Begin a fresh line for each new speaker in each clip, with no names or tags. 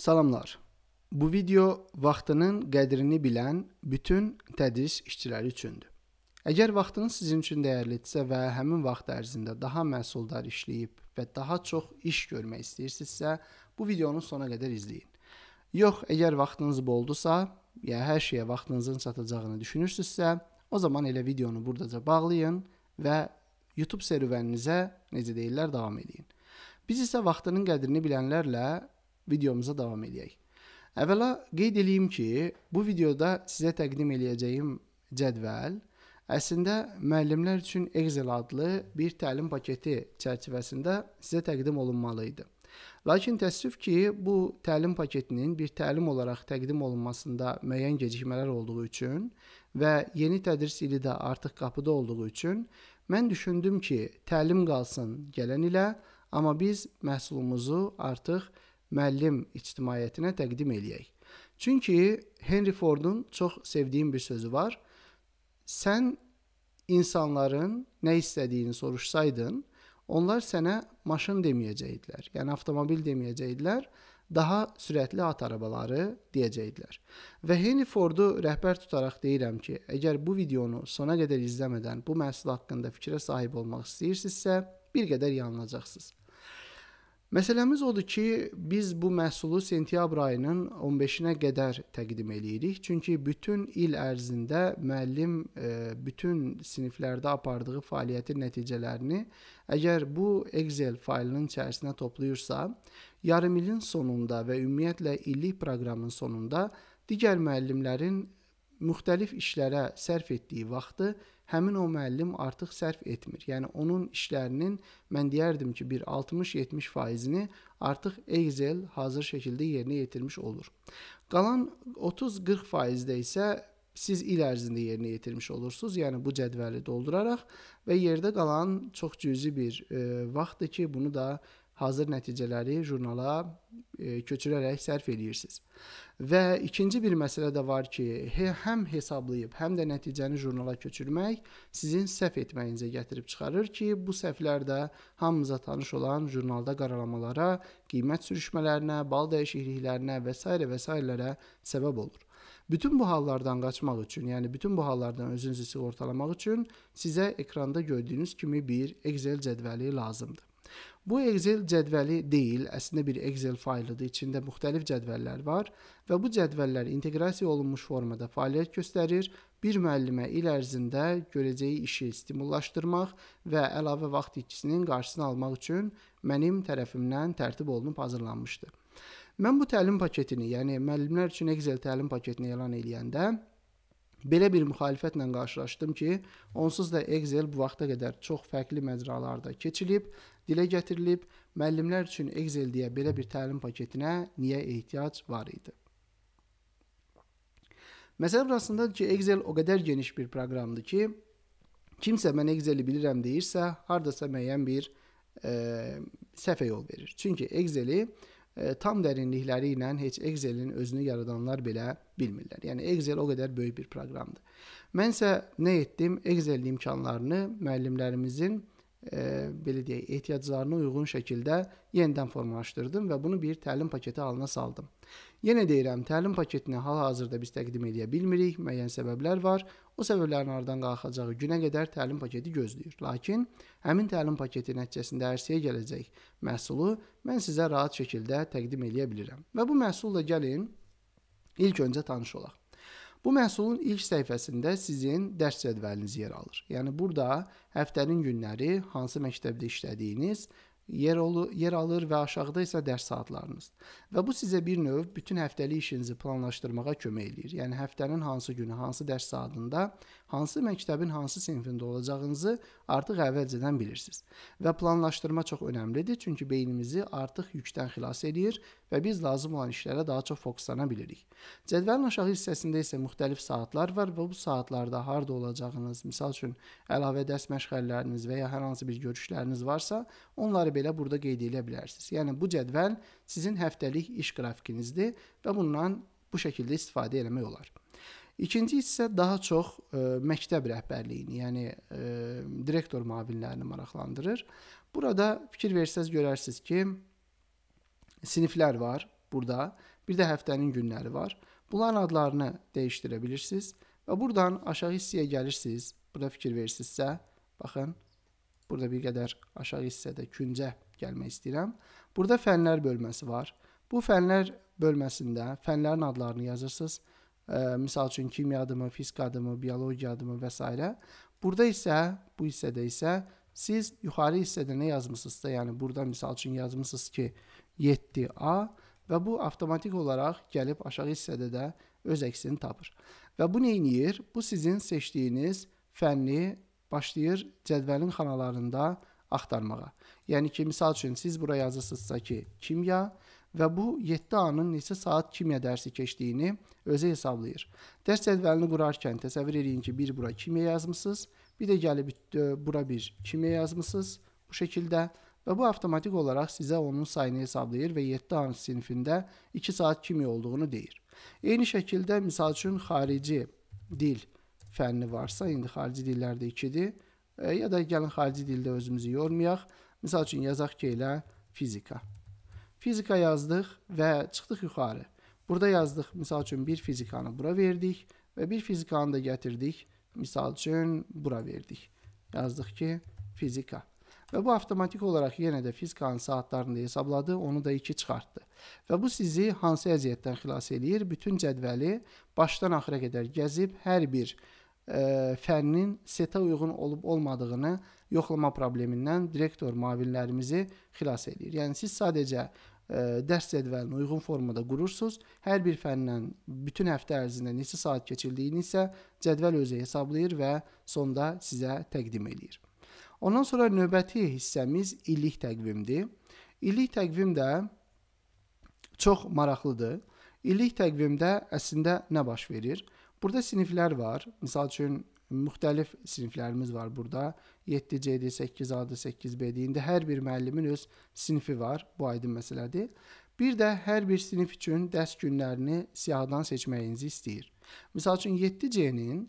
Salamlar. Bu video vaxtının qədrini bilən bütün tədris işçiləri üçündür. Əgər vaxtınız sizin üçün dəyərlidirsə və həmin vaxt ərzində daha məhsuldar işləyib və daha çox iş görmək istəyirsinizsə, bu videonu sona qədər izləyin. Yox, əgər vaxtınız boldursa, ya hər şeyə vaxtınızın çatacağını düşünürsünüzsə, o zaman elə videonu burdaca bağlayın və YouTube serüvəninizə, necə deyirlər, davam eləyin. Biz isə vaxtının qədrini bilənlərlə videomuza davam edək. Əvvəla qeyd eləyim ki, bu videoda sizə təqdim eləyəcəyim cədvəl əslində müəllimlər üçün Excel adlı bir təlim paketi çərçivəsində sizə təqdim olunmalı idi. Lakin təəssüf ki, bu təlim paketinin bir təlim olaraq təqdim olunmasında müəyyən gecikmələr olduğu üçün və yeni tədris ili də artıq qapıda olduğu üçün mən düşündüm ki, təlim qalsın gələn ilə, amma biz məhsulumuzu artıq müəllim ictimaiyyətinə təqdim eləyək. Çünki Henry Fordun çox sevdiyim bir sözü var. Sən insanların nə istədiyini soruşsaydın, onlar sənə maşın deməyəcəydilər. Yəni avtomobil deməyəcəydilər, daha sürətli at arabaları deyəcəydilər. Və Henry Fordu rəhbər tutaraq deyirəm ki, əgər bu videonu sona qədər izləmədən bu məhsul haqqında fikrə sahib olmaq istəyirsinizsə, bir qədər yanılacaqsınız. Məsələmiz odur ki, biz bu məhsulu sentyabr ayının 15-nə qədər təqdim eləyirik. Çünki bütün il ərzində müəllim e, bütün siniflərdə apardığı fəaliyyətin nəticələrini əgər bu Excel faylının içərisinə toplayırsa, yarım ilin sonunda və ümumiyyətlə illik proqramın sonunda digər müəllimlərin müxtəlif işlərə sərf etdiyi vaxtı həmin o müəllim artıq sərf etmir. Yəni onun işlərinin mən deyərdim ki, bir 60-70%-ni artıq Excel hazır şəkildə yerinə yetirmiş olur. Qalan 30-40%-də isə siz il ərzində yerinə yetirmiş olursunuz. Yəni bu cədvəli dolduraraq və yerdə qalan çox cüzi bir e, vaxtdır ki, bunu da hazır nəticələri jurnala e, köçürərək sərf edirsiniz. Və ikinci bir məsələ də var ki, he, həm hesablayıb, həm də nəticəni jurnala köçürmək sizin səhv etməyinizə gətirib çıxarır ki, bu səhvlər də hamımıza tanış olan jurnalda qaralamalara, qiymət sürüşmələrinə, bal dəyişikliklərinə və s. və s.lərə səbəb olur. Bütün bu hallardan qaçmaq üçün, yəni bütün bu hallardan özünüzü sığortalamaq üçün sizə ekranda gördüyünüz kimi bir Excel cədvəli lazımdır. Bu Excel cədvəli deyil, əslində bir Excel faylıdır. İçində müxtəlif cədvəllər var və bu cədvəllər inteqrasiya olunmuş formada fəaliyyət göstərir. Bir müəllimə il ərzində görəcəyi işi stimullaşdırmaq və əlavə vaxt itkisinin qarşısını almaq üçün mənim tərəfimdən tərtib olunub hazırlanmışdı. Mən bu təlim paketini, yəni müəllimlər üçün Excel təlim paketini elan eləyəndə Belə bir müxalifətlə qarşılaşdım ki, onsuz da Excel bu vaxta qədər çox fərqli məcralarda keçilib dilə gətirilib, müəllimlər üçün Excel-deyə belə bir təlim paketinə niyə ehtiyac var idi? Məsələ burasındadır ki, Excel o qədər geniş bir proqramdır ki, kimsə mən Excel-i bilirəm deyirsə, hardasa müəyyən bir e, səhvə yol verir. Çünki Excel-i e, tam dərinlikləri ilə heç Excel-in özünü yaradanlar belə bilmirlər. Yəni Excel o qədər böyük bir proqramdır. Mən isə nə etdim? Excel imkanlarını müəllimlərimizin e, e, belə deyək, ehtiyaclarına uyğun şəkildə yenidən formalaşdırdım və bunu bir təlim paketi halına saldım. Yenə deyirəm, təlim paketini hal-hazırda biz təqdim edə bilmirik, müəyyən səbəblər var. O səbəblərin aradan qalxacağı günə qədər təlim paketi gözləyir. Lakin həmin təlim paketi nəticəsində ərsəyə gələcək məhsulu mən sizə rahat şəkildə təqdim edə bilirəm. Və bu məhsulla gəlin ilk öncə tanış olaq. Bu məhsulun ilk səhifəsində sizin dərs cədvəliniz yer alır. Yəni burada həftənin günləri, hansı məktəbdə işlədiyiniz yer olur, yer alır və aşağıda isə dərs saatlarınız. Və bu sizə bir növ bütün həftəlik işinizi planlaşdırmağa kömək eləyir. Yəni həftənin hansı günü, hansı dərs saatında, hansı məktəbin hansı sinifində olacağınızı artıq əvvəlcədən bilirsiniz. Və planlaşdırma çox əhəmilidir, çünki beynimizi artıq yükdən xilas eləyir və biz lazım olan işlərə daha çox fokuslana bilirik. Cədvəlin aşağı hissəsində isə müxtəlif saatlar var və bu saatlarda harda olacağınız, misal üçün əlavə dərs məşğələləriniz və ya hər hansı bir görüşləriniz varsa, onları belə burada qeyd edə bilərsiniz. Yəni bu cədvəl sizin həftəlik iş qrafikinizdir və bundan bu şəkildə istifadə etmək olar. İkinci isə daha çox ə, e, məktəb rəhbərliyini, yəni ə, e, direktor müavinlərini maraqlandırır. Burada fikir versəz görərsiniz ki, siniflər var burada. Bir də həftənin günləri var. Bunların adlarını dəyişdirə bilirsiniz və buradan aşağı hissəyə gəlirsiniz. Burada fikir versinizsə, baxın, burada bir qədər aşağı hissədə küncə gəlmək istəyirəm. Burada fənlər bölməsi var. Bu fənlər bölməsində fənlərin adlarını yazırsınız. E, misal üçün kimya adımı, fizika adımı, biologiya adımı və s. Burada isə, bu hissədə isə siz yuxarı hissədə nə yazmısınızsa, yəni burada misal üçün yazmısınız ki, 7A və bu avtomatik olaraq gəlib aşağı hissədə də öz əksini tapır. Və bu nə edir? Bu sizin seçdiyiniz fənni başlayır cədvəlin xanalarında axtarmağa. Yəni ki, misal üçün siz bura yazırsınızsa ki, kimya və bu 7 anın neçə saat kimya dərsi keçdiyini özü hesablayır. Dərs cədvəlini qurarkən təsəvvür eləyin ki, bir bura kimya yazmısınız, bir də gəlib bura bir kimya yazmısınız bu şəkildə və bu avtomatik olaraq sizə onun sayını hesablayır və 7 hansı sinifində 2 saat kimi olduğunu deyir. Eyni şəkildə misal üçün xarici dil fənni varsa, indi xarici dillərdə 2-dir e, ya da gəlin xarici dildə özümüzü yormayaq. Misal üçün yazaq ki, elə fizika. Fizika yazdıq və çıxdıq yuxarı. Burada yazdıq, misal üçün bir fizikanı bura verdik və bir fizikanı da gətirdik, misal üçün bura verdik. Yazdıq ki, fizika. Və bu avtomatik olaraq yenə də fizikanın saatlarında hesabladı, onu da 2 çıxartdı. Və bu sizi hansı əziyyətdən xilas eləyir? Bütün cədvəli başdan axıra qədər gəzib hər bir ə, e, fənnin setə uyğun olub-olmadığını yoxlama problemindən direktor mavinlərimizi xilas eləyir. Yəni siz sadəcə ə, e, dərs cədvəlini uyğun formada qurursunuz. Hər bir fəndən bütün həftə ərzində neçə saat keçildiyini isə cədvəl özü hesablayır və sonda sizə təqdim eləyir. Ondan sonra növbəti hissəmiz illik təqvimdir. İllik təqvim də çox maraqlıdır. İllik təqvimdə əslində nə baş verir? Burada siniflər var. Məsəl üçün müxtəlif siniflərimiz var burada. 7C-dir, 8A-dır, 8B-dir. İndi hər bir müəllimin öz sinifi var. Bu aydın məsələdir. Bir də hər bir sinif üçün dərs günlərini siyahıdan seçməyinizi istəyir. Məsəl üçün 7C-nin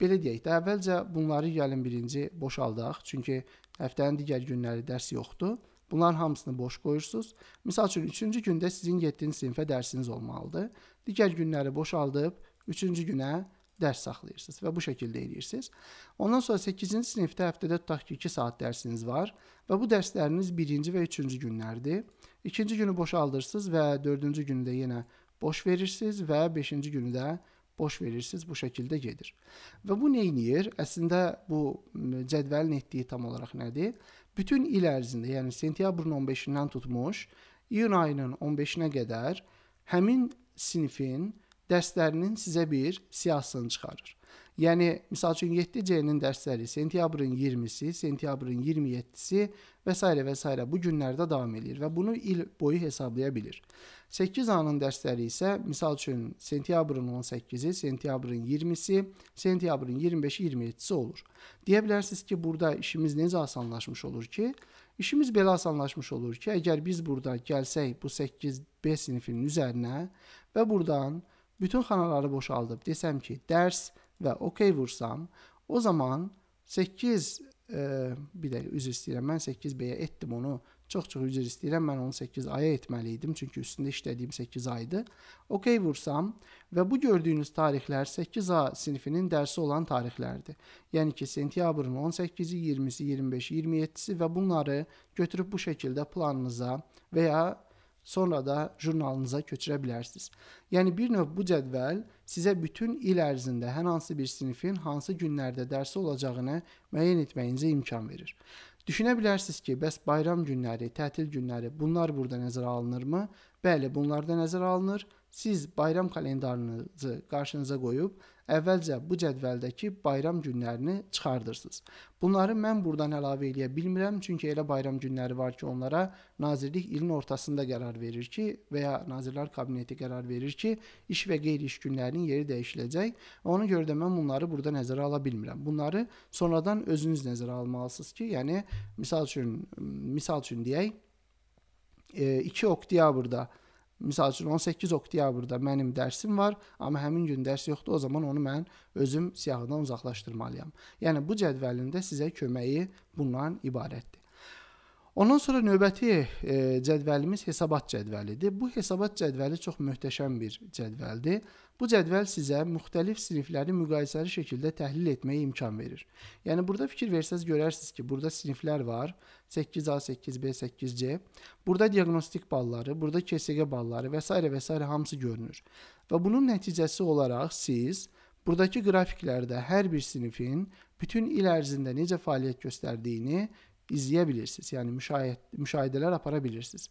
belə deyək də, əvvəlcə bunları gəlin birinci boşaldaq. Çünki həftənin digər günləri dərs yoxdur. Bunların hamısını boş qoyursunuz. Məsəl üçün 3-cü gündə sizin 7-ci sinifə dərsiniz olmalıdır. Digər günləri boşaldıb 3-cü günə dərs saxlayırsınız və bu şəkildə edirsiniz. Ondan sonra 8-ci sinifdə həftədə tutaq ki, 2 saat dərsiniz var və bu dərsləriniz 1-ci və 3-cü günlərdir. 2-ci günü boşaldırsınız və 4-cü günü də yenə boş verirsiniz və 5-ci günü də boşaldırsınız boş verirsiniz, bu şəkildə gedir. Və bu nə edir? Əslində bu cədvəlin etdiyi tam olaraq nədir? Bütün il ərzində, yəni sentyabrın 15-dən tutmuş iyun ayının 15-nə qədər həmin sinifin dərslərinin sizə bir siyahısını çıxarır. Yəni misal üçün 7C-nin dərsləri sentyabrın 20-si, sentyabrın 27-si və s. və s. bu günlərdə davam eləyir və bunu il boyu hesablaya bilir. 8A-nın dərsləri isə misal üçün sentyabrın 18-i, sentyabrın 20-si, sentyabrın 25-i, 27-si olur. Deyə bilərsiniz ki, burada işimiz necə asanlaşmış olur ki, İşimiz belə asanlaşmış olur ki, əgər biz burada gəlsək bu 8B sinifinin üzərinə və burdan bütün xanaları boşaldıb desəm ki, dərs və OK vursam, o zaman 8 e, bir dəqiqə üzr istəyirəm. Mən 8B-yə etdim onu. Çox-çox üzr istəyirəm. Mən onu 8A-ya etməli idim, çünki üstündə işlədiyim 8 ay idi. OK vursam və bu gördüyünüz tarixlər 8A sinifinin dərsi olan tarixlərdir. Yəni ki, sentyabrın 18-i, 20-si, 25-i, 27-si və bunları götürüb bu şəkildə planınıza və ya sonra da jurnalınıza köçürə bilərsiniz. Yəni bir növ bu cədvəl sizə bütün il ərzində hər hansı bir sinifin hansı günlərdə dərsi olacağını müəyyən etməyinizə imkan verir. Düşünə bilərsiniz ki, bəs bayram günləri, tətil günləri bunlar burada nəzərə alınırmı? Bəli, bunlar da nəzərə alınır Siz bayram kalendarınızı qarşınıza qoyub əvvəlcə bu cədvəldəki bayram günlərini çıxardırsınız. Bunları mən burdan əlavə eləyə bilmirəm, çünki elə bayram günləri var ki, onlara nazirlik ilin ortasında qərar verir ki, və ya Nazirlər Kabineti qərar verir ki, iş və qeyri-iş günlərinin yeri dəyişiləcək. Ona görə də mən bunları burada nəzərə ala bilmirəm. Bunları sonradan özünüz nəzərə almalısınız ki, yəni misal üçün misal üçün deyək, 2 e, oktyabrda Məsəl üçün 18 oktyabrda mənim dərsim var, amma həmin gün dərs yoxdur. O zaman onu mən özüm siyahıdan uzaqlaşdırmalıyam. Yəni bu cədvəlində sizə köməyi bundan ibarətdir. Ondan sonra növbəti e, cədvəlimiz hesabat cədvəlidir. Bu hesabat cədvəli çox möhtəşəm bir cədvəldir. Bu cədvəl sizə müxtəlif sinifləri müqayisəli şəkildə təhlil etməyə imkan verir. Yəni burada fikir versəz görərsiniz ki, burada siniflər var. 8A, 8B, 8C. Burada diaqnostik balları, burada KSG balları və s. və s. hamısı görünür. Və bunun nəticəsi olaraq siz Buradakı qrafiklərdə hər bir sinifin bütün il ərzində necə fəaliyyət göstərdiyini izləyə bilirsiniz. Yəni müşahidə müşahidələr apara bilirsiniz.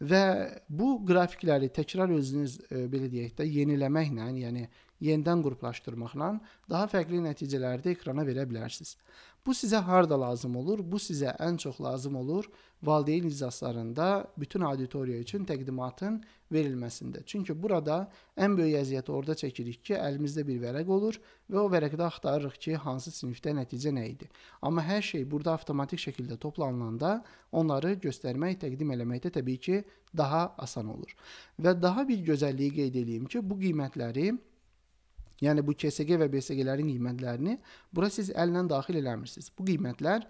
Və bu qrafikləri təkrar özünüz e, belə deyək də yeniləməklə, yəni yenidən qruplaşdırmaqla daha fərqli nəticələri də ekrana verə bilərsiniz. Bu sizə harda lazım olur? Bu sizə ən çox lazım olur valideyn iclaslarında bütün auditoriya üçün təqdimatın verilməsində. Çünki burada ən böyük əziyyəti orada çəkirik ki, əlimizdə bir vərəq olur və o vərəqdə axtarırıq ki, hansı sinifdə nəticə nə idi. Amma hər şey burada avtomatik şəkildə toplanılanda onları göstərmək, təqdim eləməkdə təbii ki, daha asan olur. Və daha bir gözəlliyi qeyd edeyim ki, bu qiymətləri Yəni bu KSG və BSG-lərin qiymətlərini bura siz əllə daxil eləmirsiniz. Bu qiymətlər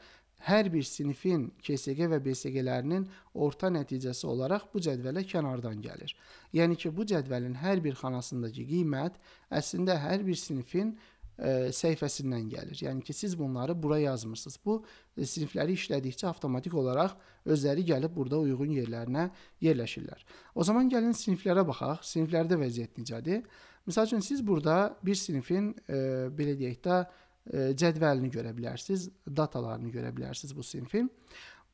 hər bir sinifin KSG və BSG-lərinin orta nəticəsi olaraq bu cədvələ kənardan gəlir. Yəni ki, bu cədvəlin hər bir xanasındakı qiymət əslində hər bir sinifin ə, e, səhifəsindən gəlir. Yəni ki, siz bunları bura yazmırsınız. Bu e, sinifləri işlədikcə avtomatik olaraq özləri gəlib burada uyğun yerlərinə yerləşirlər. O zaman gəlin siniflərə baxaq. Siniflərdə vəziyyət necədir? Məsəl üçün siz burada bir sinifin e, belə deyək də e, cədvəlini görə bilərsiniz, datalarını görə bilərsiniz bu sinifin.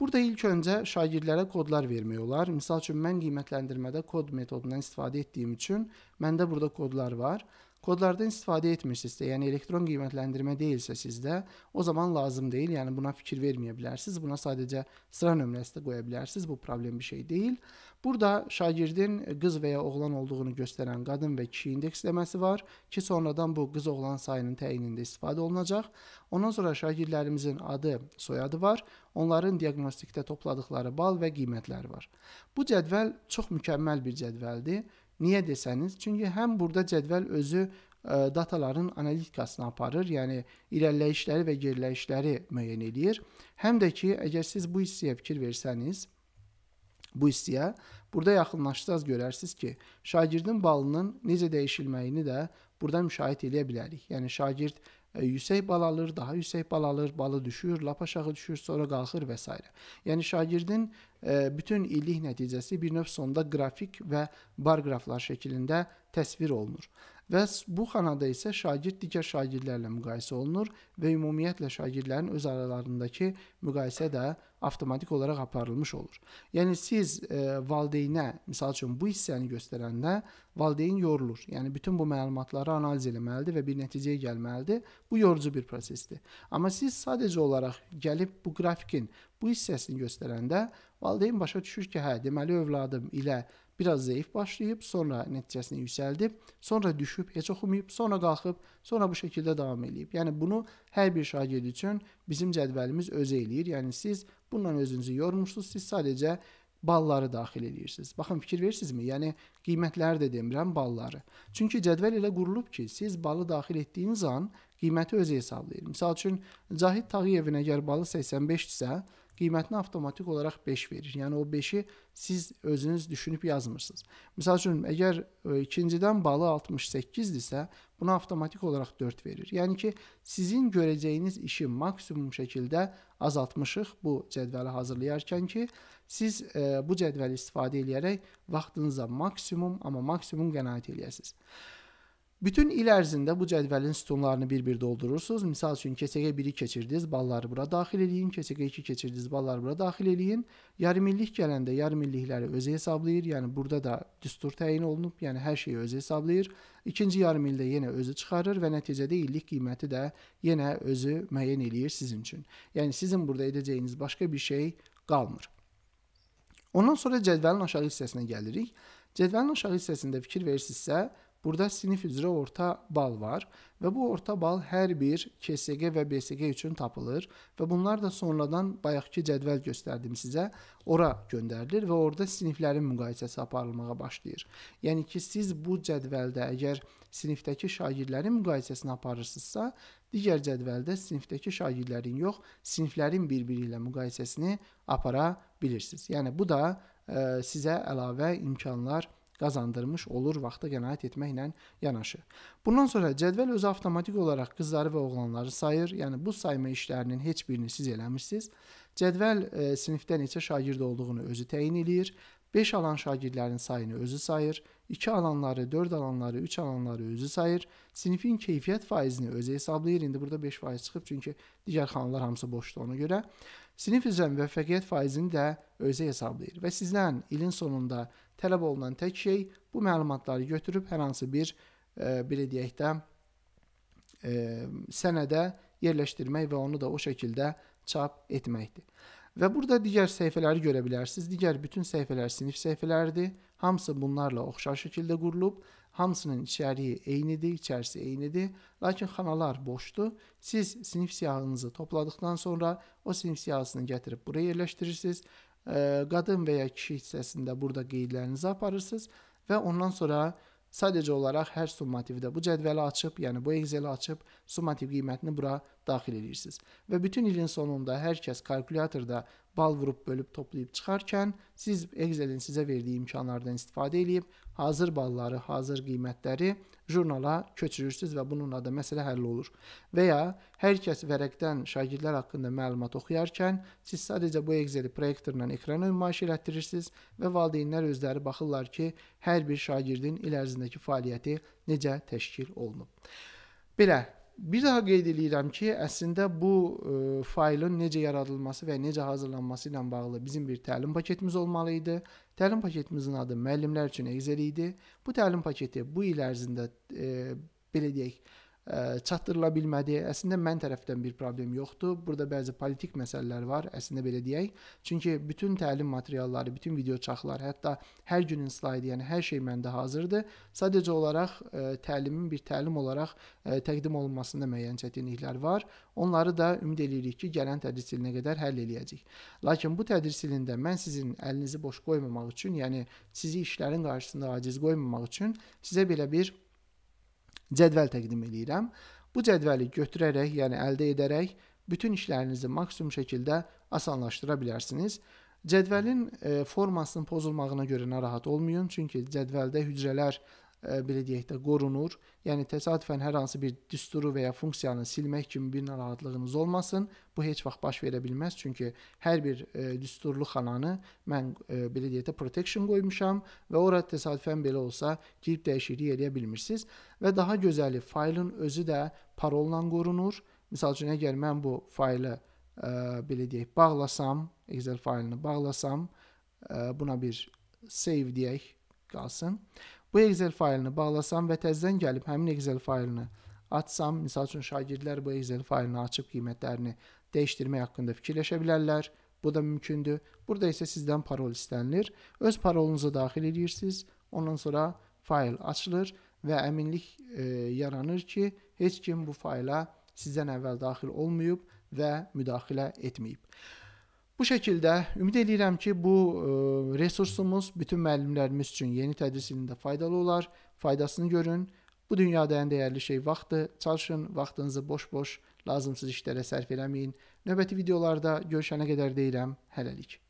Burada ilk öncə şagirdlərə kodlar vermək olar. Məsəl üçün mən qiymətləndirmədə kod metodundan istifadə etdiyim üçün məndə burada kodlar var. E, kodlardan istifadə etmirsinizsə, yəni elektron qiymətləndirmə deyilsə sizdə, o zaman lazım deyil. Yəni buna fikir verməyə bilərsiniz. Buna sadəcə sıra nömrəsi də qoya bilərsiniz. Bu problem bir şey deyil. Burada şagirdin qız və ya oğlan olduğunu göstərən qadın və kişi indeksləməsi var ki, sonradan bu qız oğlan sayının təyinində istifadə olunacaq. Ondan sonra şagirdlərimizin adı, soyadı var. Onların diaqnostikdə topladıkları bal və qiymətlər var. Bu cədvəl çox mükəmməl bir cədvəldir. Niyə desəniz, çünki həm burada cədvəl özü ə, e, dataların analitikasını aparır, yəni irəliləyişləri və geriləyişləri müəyyən eləyir. Həm də ki, əgər siz bu hissəyə fikir versəniz, bu hissəyə burada yaxınlaşsaz görərsiniz ki, şagirdin balının necə dəyişilməyini də burada müşahidə edə bilərik. Yəni şagird E, yüksək bal alır, daha yüksək bal alır, balı düşür, lap aşağı düşür, sonra qalxır və s. Yəni şagirdin e, bütün illik nəticəsi bir növ sonda qrafik və bar qraflar şəklində təsvir olunur. Və bu xanada isə şagird digər şagirdlərlə müqayisə olunur və ümumiyyətlə şagirdlərin öz aralarındakı müqayisə də avtomatik olaraq aparılmış olur. Yəni siz e, valideynə, məsəl üçün bu hissəni göstərəndə valideyn yorulur. Yəni bütün bu məlumatları analiz etməlidir və bir nəticəyə gəlməlidir. Bu yorucu bir prosesdir. Amma siz sadəcə olaraq gəlib bu qrafikin bu hissəsini göstərəndə valideyn başa düşür ki, hə, deməli övladım ilə biraz zəif başlayıb, sonra nəticəsini yüksəldib, sonra düşüb, heç oxumayıb, sonra qalxıb, sonra bu şəkildə davam eləyib. Yəni bunu hər bir şagird üçün bizim cədvəlimiz özü eləyir. Yəni siz bununla özünüzü yormursunuz, siz sadəcə balları daxil edirsiniz. Baxın fikir verirsinizmi? Yəni qiymətləri də demirəm, balları. Çünki cədvəl elə qurulub ki, siz balı daxil etdiyiniz an qiyməti özü hesablayır. Məsəl üçün Cahid Tağıyevin əgər balı 85 isə, qiymətini avtomatik olaraq 5 verir. Yəni o 5-i siz özünüz düşünüb yazmırsınız. Məsəl üçün əgər e, ikincidən balı 68-dirsə, buna avtomatik olaraq 4 verir. Yəni ki, sizin görəcəyiniz işi maksimum şəkildə azaltmışıq bu cədvəli hazırlayarkən ki, siz e, bu cədvəli istifadə edərək vaxtınıza maksimum, amma maksimum qənaət eləyəsiniz. Bütün il ərzində bu cədvəlin sütunlarını bir-bir doldurursunuz. Məsəl üçün KSQ 1-i keçirdiniz, balları bura daxil eləyin, KSQ 2 keçirdiniz, balları bura daxil eləyin. Yarım illik gələndə yarım illikləri özü hesablayır. Yəni burada da düstur təyin olunub, yəni hər şeyi özü hesablayır. İkinci yarım ildə yenə özü çıxarır və nəticədə illik qiyməti də yenə özü müəyyən eləyir sizin üçün. Yəni sizin burada edəcəyiniz başqa bir şey qalmır. Ondan sonra cədvəlin aşağı hissəsinə gəlirik. Cədvəlin aşağı hissəsində fikir verirsinizsə, Burada sinif üzrə orta bal var və bu orta bal hər bir KSG və BSG üçün tapılır və bunlar da sonradan bayaqki cədvəl göstərdim sizə ora göndərilir və orada siniflərin müqayisəsi aparılmağa başlayır. Yəni ki, siz bu cədvəldə əgər sinifdəki şagirdlərin müqayisəsini aparırsınızsa, digər cədvəldə sinifdəki şagirdlərin yox, siniflərin bir-biri ilə müqayisəsini apara bilirsiniz. Yəni bu da ə, e, sizə əlavə imkanlar verir qazandırmış olur vaxta qənaət etməklə yanaşı. Bundan sonra cədvəl özü avtomatik olaraq qızları və oğlanları sayır. Yəni bu sayma işlərinin heç birini siz eləmirsiniz. Cədvəl e, sinifdə neçə şagird olduğunu özü təyin eləyir. 5 alan şagirdlərin sayını özü sayır, 2 alanları, 4 alanları, 3 alanları özü sayır. Sinifin keyfiyyət faizini özü hesablayır. İndi burada 5 faiz çıxıb çünki digər xanlar hamısı boşdur ona görə. Sinif üzrə müvəffəqiyyət faizini də özü hesablayır və sizdən ilin sonunda Tələb olunan tək şey bu məlumatları götürüb hər hansı bir e, belə deyək də e, sənədə yerləşdirmək və onu da o şəkildə çap etməkdir. Və burada digər səhifələri görə bilərsiniz. Digər bütün səhifələr sinif səhifələridir. Hamısı bunlarla oxşar şəkildə qurulub. Hamısının içəriyi eynidir, içərisi eynidir, lakin xanalar boşdur. Siz sinif siyahınızı topladıqdan sonra o sinif siyahısını gətirib buraya yerləşdirirsiniz qadın və ya kişi hissəsində burada qeydlərinizi aparırsınız və ondan sonra sadəcə olaraq hər summativdə bu cədvəli açıb, yəni bu Excel-i açıb summativ qiymətini bura daxil edirsiniz. Və bütün ilin sonunda hər kəs kalkulyatorda bal vurub bölüb toplayıb çıxarkən siz Excel-in sizə verdiyi imkanlardan istifadə edib hazır balları, hazır qiymətləri jurnala köçürürsüz və bununla da məsələ həll olur. Və ya hər kəs vərəqdən şagirdlər haqqında məlumat oxuyarkən siz sadəcə bu Excel-i proyektorla ekrana nümayiş elətdirirsiniz və valideynlər özləri baxırlar ki, hər bir şagirdin il ərzindəki fəaliyyəti necə təşkil olunub. Belə bir daha qeyd eləyirəm ki, əslində bu ə, e, faylın necə yaradılması və necə hazırlanması ilə bağlı bizim bir təlim paketimiz olmalı idi. Təlim paketimizin adı müəllimlər üçün Excel idi. Bu təlim paketi bu il ərzində ə, e, belə deyək, çatdırıla bilmədi. Əslində mən tərəfdən bir problem yoxdur. Burada bəzi politik məsələlər var, əslində belə deyək. Çünki bütün təlim materialları, bütün video çaxlar, hətta hər günün slaydı, yəni hər şey məndə hazırdır. Sadəcə olaraq ə, təlimin bir təlim olaraq ə, təqdim olunmasında müəyyən çətinliklər var. Onları da ümid eləyirik ki, gələn tədris ilinə qədər həll eləyəcək. Lakin bu tədris ilində mən sizin əlinizi boş qoymamaq üçün, yəni sizi işlərin qarşısında aciz qoymamaq üçün sizə belə bir cədvəl təqdim edirəm. Bu cədvəli götürərək, yəni əldə edərək bütün işlərinizi maksimum şəkildə asanlaşdıra bilərsiniz. Cədvəlin e, formasının pozulmağına görə narahat olmayın, çünki cədvəldə hücrələr E, belə deyək də qorunur. Yəni təsadüfən hər hansı bir düsturu və ya funksiyanı silmək kimi bir narahatlığınız olmasın. Bu heç vaxt baş verə bilməz, çünki hər bir e, düsturlu xananı mən e, belə deyək də protection qoymuşam və ora təsadüfən belə olsa girib dəyişiklik eləyə bilmirsiniz və daha gözəli faylın özü də parolla qorunur. Məsəl üçün əgər mən bu faylı e, belə deyək bağlasam, Excel faylını bağlasam, e, buna bir save deyək qalsın. Bu Excel faylını bağlasam və təzədən gəlib həmin Excel faylını açsam, misal üçün şagirdlər bu Excel faylını açıb qiymətlərini dəyişdirmək haqqında fikirləşə bilərlər. Bu da mümkündür. Burada isə sizdən parol istənilir. Öz parolunuzu daxil edirsiniz. Ondan sonra fayl açılır və əminlik e, yaranır ki, heç kim bu fayla sizdən əvvəl daxil olmayıb və müdaxilə etməyib. Bu şəkildə ümid edirəm ki, bu ə, e, resursumuz bütün müəllimlərimiz üçün yeni tədris ilində faydalı olar. Faydasını görün. Bu dünyada ən dəyərli şey vaxtdır. Çalışın, vaxtınızı boş-boş lazımsız işlərə sərf eləməyin. Növbəti videolarda görüşənə qədər deyirəm, hələlik.